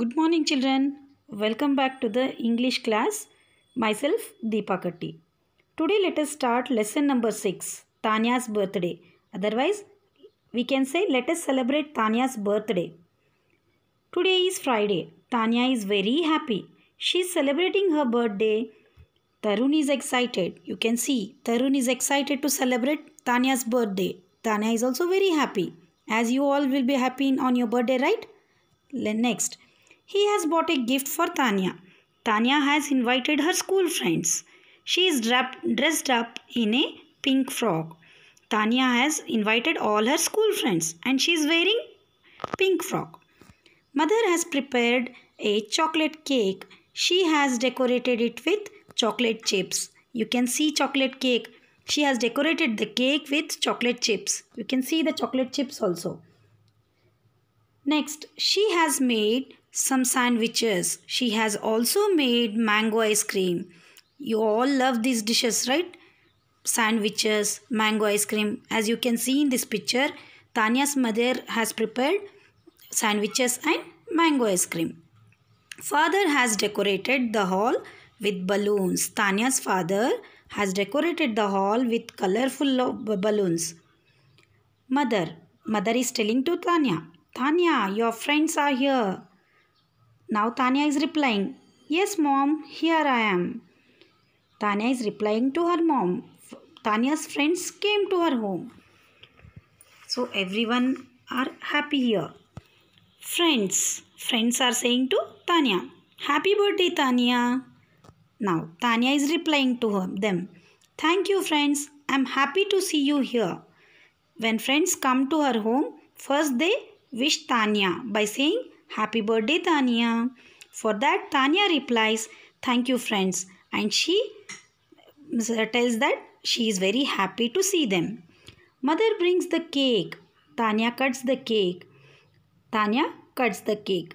Good morning children. Welcome back to the English class. Myself Deepa Today let us start lesson number 6 Tanya's birthday. Otherwise we can say let us celebrate Tanya's birthday. Today is Friday. Tanya is very happy. She is celebrating her birthday. Tarun is excited. You can see Tarun is excited to celebrate Tanya's birthday. Tanya is also very happy. As you all will be happy on your birthday, right? Next, he has bought a gift for Tanya. Tanya has invited her school friends. She is dressed up in a pink frock. Tanya has invited all her school friends and she is wearing pink frock. Mother has prepared a chocolate cake. She has decorated it with chocolate chips. You can see chocolate cake. She has decorated the cake with chocolate chips. You can see the chocolate chips also. Next, she has made some sandwiches. She has also made mango ice cream. You all love these dishes, right? Sandwiches, mango ice cream. As you can see in this picture, Tanya's mother has prepared sandwiches and mango ice cream. Father has decorated the hall with balloons. Tanya's father has decorated the hall with colorful balloons. Mother, mother is telling to Tanya, Tanya, your friends are here. Now Tanya is replying, Yes, mom, here I am. Tanya is replying to her mom. Tanya's friends came to her home. So everyone are happy here. Friends, friends are saying to Tanya, Happy birthday, Tanya. Now Tanya is replying to her, them, Thank you, friends. I'm happy to see you here. When friends come to her home, first they wish Tanya by saying Happy birthday, Tanya. For that, Tanya replies, Thank you, friends. And she tells that she is very happy to see them. Mother brings the cake. Tanya cuts the cake. Tanya cuts the cake.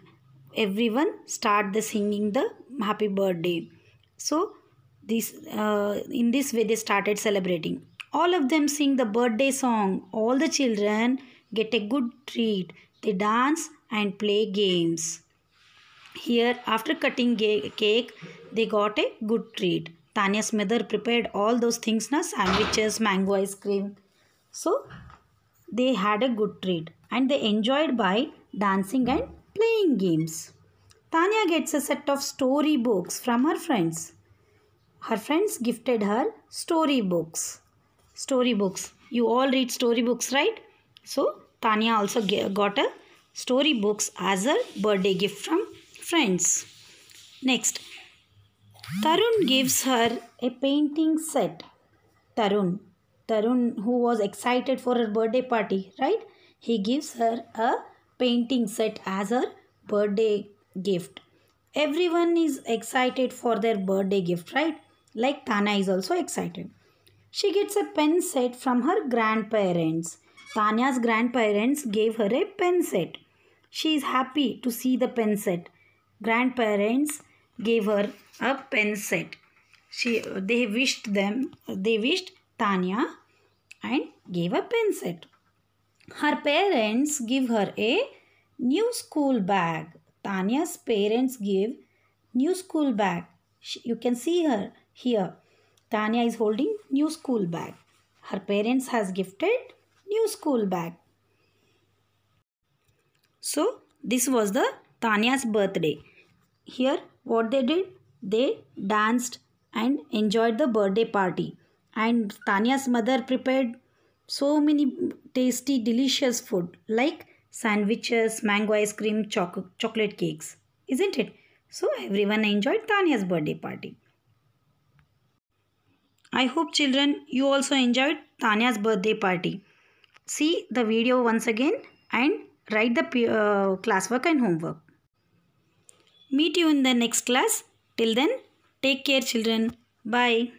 Everyone start the singing the happy birthday. So this uh, in this way they started celebrating. All of them sing the birthday song. All the children get a good treat. They dance and play games. Here, after cutting cake, they got a good treat. Tanya's mother prepared all those things, na sandwiches, mango ice cream. So, they had a good treat and they enjoyed by dancing and playing games. Tanya gets a set of story books from her friends. Her friends gifted her story books. Story books. You all read story books, right? So, Tanya also got a story books as a birthday gift from friends. Next, Tarun gives her a painting set. Tarun, Tarun who was excited for her birthday party, right? He gives her a painting set as her birthday gift. Everyone is excited for their birthday gift, right? Like Tana is also excited. She gets a pen set from her grandparents. Tanya's grandparents gave her a pen set. She is happy to see the pen set. Grandparents gave her a pen set. She, they wished them, they wished Tanya and gave a pen set. Her parents give her a new school bag. Tanya's parents give new school bag. She, you can see her here. Tanya is holding new school bag. Her parents has gifted new school bag. So this was the Tanya's birthday. Here what they did? They danced and enjoyed the birthday party. And Tanya's mother prepared so many tasty delicious food like sandwiches, mango ice cream, choc- chocolate cakes. Isn't it? So everyone enjoyed Tanya's birthday party. I hope children you also enjoyed Tanya's birthday party. See the video once again and write the uh, classwork and homework. Meet you in the next class. Till then, take care children. Bye.